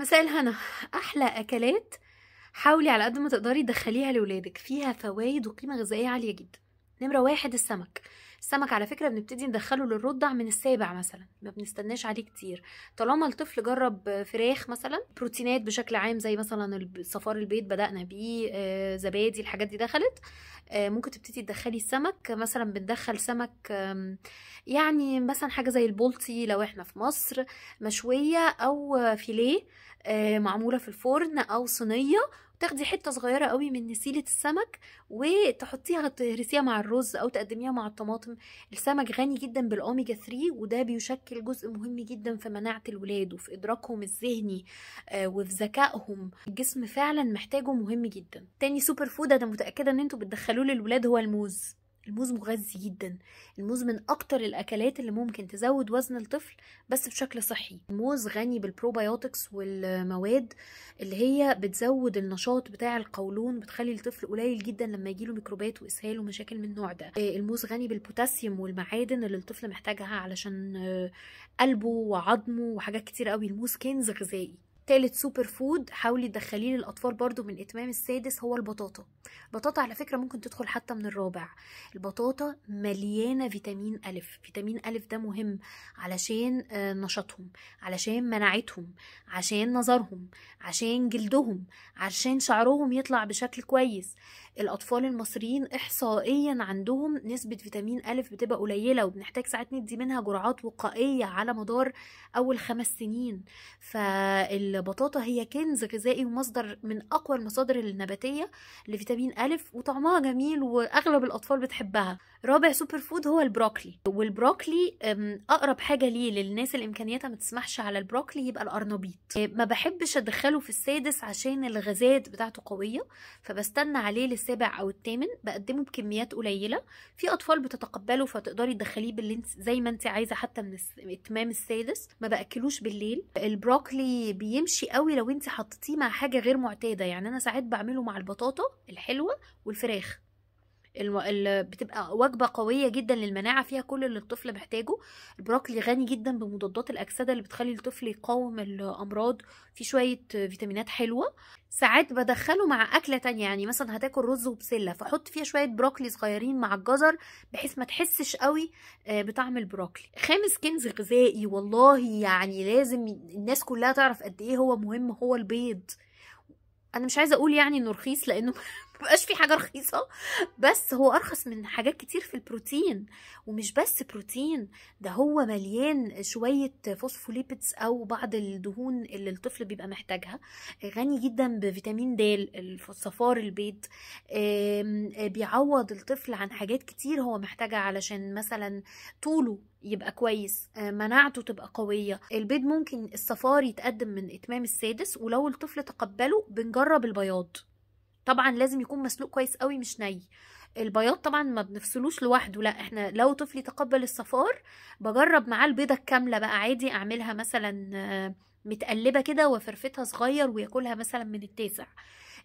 مساء الهنا احلى اكلات حاولي على قد ما تقدري تدخليها لولادك فيها فوائد وقيمه غذائيه عاليه جدا نمره واحد السمك السمك على فكره بنبتدي ندخله للرضع من السابع مثلا ما بنستناش عليه كتير طالما الطفل جرب فراخ مثلا بروتينات بشكل عام زي مثلا صفار البيت بدانا بيه آه، زبادي الحاجات دي دخلت آه، ممكن تبتدي تدخلي السمك مثلا بندخل سمك يعني مثلا حاجه زي البلطي لو احنا في مصر مشويه او فيليه آه، معموله في الفرن او صينيه تاخدي حته صغيره قوي من نسيله السمك وتحطيها تهرسيها مع الرز او تقدميها مع الطماطم السمك غني جدا بالاوميجا 3 وده بيشكل جزء مهم جدا في مناعه الولاد وفي ادراكهم الذهني آه، وفي ذكائهم الجسم فعلا محتاجه مهم جدا تاني سوبر فود انا متاكده ان انتوا بتدخلوه للولاد هو الموز الموز مغذي جدا الموز من اكتر الاكلات اللي ممكن تزود وزن الطفل بس بشكل صحي الموز غني بالبروبيوتكس والمواد اللي هي بتزود النشاط بتاع القولون بتخلي الطفل قليل جدا لما يجيله ميكروبات واسهال ومشاكل من النوع ده آه، الموز غني بالبوتاسيوم والمعادن اللي الطفل محتاجها علشان آه، قلبه وعظمه وحاجات كتير قوي الموز كنز غذائي تالت سوبر فود حاولي تدخليه للاطفال برضو من اتمام السادس هو البطاطا البطاطا على فكره ممكن تدخل حتى من الرابع البطاطا مليانه فيتامين الف فيتامين الف ده مهم علشان آه، نشاطهم علشان مناعتهم عشان نظرهم عشان جلدهم عشان شعرهم يطلع بشكل كويس الاطفال المصريين احصائيا عندهم نسبه فيتامين الف بتبقى قليله وبنحتاج ساعات ندي منها جرعات وقائيه على مدار اول خمس سنين فال البطاطا هي كنز غذائي ومصدر من اقوى المصادر النباتيه لفيتامين أ وطعمها جميل واغلب الاطفال بتحبها رابع سوبر فود هو البروكلي والبروكلي اقرب حاجه ليه للناس اللي امكانياتها ما تسمحش على البروكلي يبقى القرنبيط أه، ما بحبش ادخله في السادس عشان الغازات بتاعته قويه فبستنى عليه للسابع او الثامن بقدمه بكميات قليله في اطفال بتتقبله فتقدري تدخليه زي ما انت عايزه حتى من اتمام السادس ما باكلوش بالليل البروكلي بيمشي هيمشي قوي لو انت حطيتيه مع حاجه غير معتاده يعني انا ساعات بعمله مع البطاطا الحلوه والفراخ الم... ال... بتبقى وجبه قويه جدا للمناعه فيها كل اللي الطفل محتاجه البروكلي غني جدا بمضادات الاكسده اللي بتخلي الطفل يقاوم الامراض في شويه فيتامينات حلوه ساعات بدخله مع اكله تانية يعني مثلا هتاكل رز وبسله فحط فيها شويه بروكلي صغيرين مع الجزر بحيث ما تحسش قوي آه، بطعم البروكلي خامس كنز غذائي والله يعني لازم الناس كلها تعرف قد ايه هو مهم هو البيض انا مش عايزه اقول يعني انه رخيص لانه مبقاش في حاجه رخيصه بس هو ارخص من حاجات كتير في البروتين ومش بس بروتين ده هو مليان شويه فوسفوليبيدز او بعض الدهون اللي الطفل بيبقى محتاجها غني جدا بفيتامين د الصفار البيض بيعوض الطفل عن حاجات كتير هو محتاجها علشان مثلا طوله يبقى كويس آه، مناعته تبقى قوية البيض ممكن الصفار يتقدم من إتمام السادس ولو الطفل تقبله بنجرب البياض طبعا لازم يكون مسلوق كويس قوي مش ني البياض طبعا ما بنفصلوش لوحده لا احنا لو طفلي تقبل الصفار بجرب معاه البيضه الكامله بقى عادي اعملها مثلا آه، متقلبه كده وفرفتها صغير وياكلها مثلا من التاسع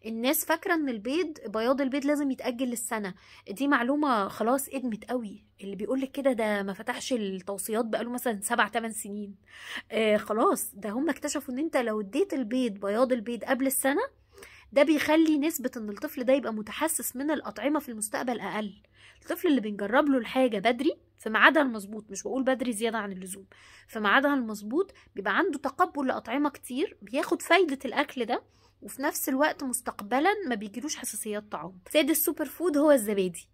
الناس فاكره ان البيض بياض البيض لازم يتاجل للسنه دي معلومه خلاص ادمت قوي اللي بيقول لك كده ده ما فتحش التوصيات بقاله مثلا سبع ثمان سنين آه خلاص ده هم اكتشفوا ان انت لو اديت البيض بياض البيض قبل السنه ده بيخلي نسبة ان الطفل ده يبقى متحسس من الأطعمة في المستقبل أقل الطفل اللي بنجرب له الحاجة بدري في ميعادها المظبوط مش بقول بدري زيادة عن اللزوم في ميعادها المظبوط بيبقى عنده تقبل لأطعمة كتير بياخد فايدة الأكل ده وفي نفس الوقت مستقبلا ما بيجيلوش حساسيات طعام سادس سوبر فود هو الزبادي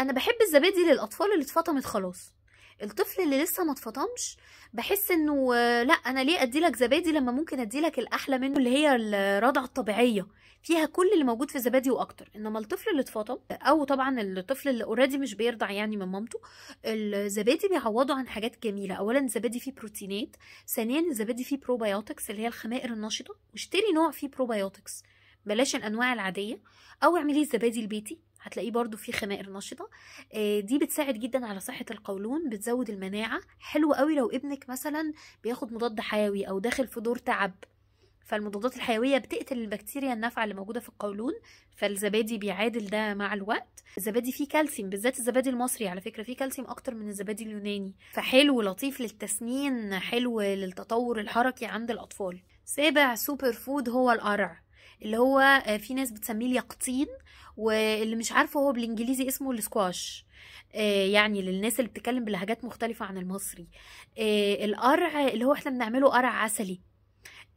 انا بحب الزبادي للاطفال اللي اتفطمت خلاص الطفل اللي لسه ما اتفطمش بحس انه لا انا ليه ادي لك زبادي لما ممكن ادي لك الاحلى منه اللي هي الرضعه الطبيعيه فيها كل اللي موجود في الزبادي واكتر انما الطفل اللي اتفطم او طبعا الطفل اللي اوريدي مش بيرضع يعني من مامته الزبادي بيعوضه عن حاجات جميله اولا الزبادي فيه بروتينات ثانيا الزبادي فيه بروبايوتكس اللي هي الخمائر النشطه واشتري نوع فيه بروبايوتكس بلاش الانواع العاديه او اعملي الزبادي البيتي هتلاقيه برضو فيه خمائر نشطه آه، دي بتساعد جدا على صحه القولون بتزود المناعه حلو قوي لو ابنك مثلا بياخد مضاد حيوي او داخل في دور تعب فالمضادات الحيويه بتقتل البكتيريا النافعه اللي موجوده في القولون فالزبادي بيعادل ده مع الوقت الزبادي فيه كالسيوم بالذات الزبادي المصري على فكره فيه كالسيوم اكتر من الزبادي اليوناني فحلو لطيف للتسنين حلو للتطور الحركي عند الاطفال سابع سوبر فود هو القرع اللي هو آه، في ناس بتسميه اليقطين واللي مش عارفه هو بالانجليزي اسمه السكواش آه، يعني للناس اللي بتتكلم بلهجات مختلفه عن المصري آه، القرع اللي هو احنا بنعمله قرع عسلي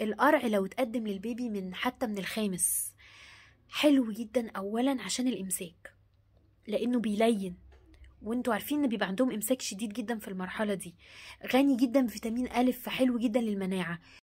القرع لو اتقدم للبيبي من حتى من الخامس حلو جدا اولا عشان الامساك لانه بيلين وانتوا عارفين ان بيبقى عندهم امساك شديد جدا في المرحله دي غني جدا بفيتامين الف فحلو جدا للمناعه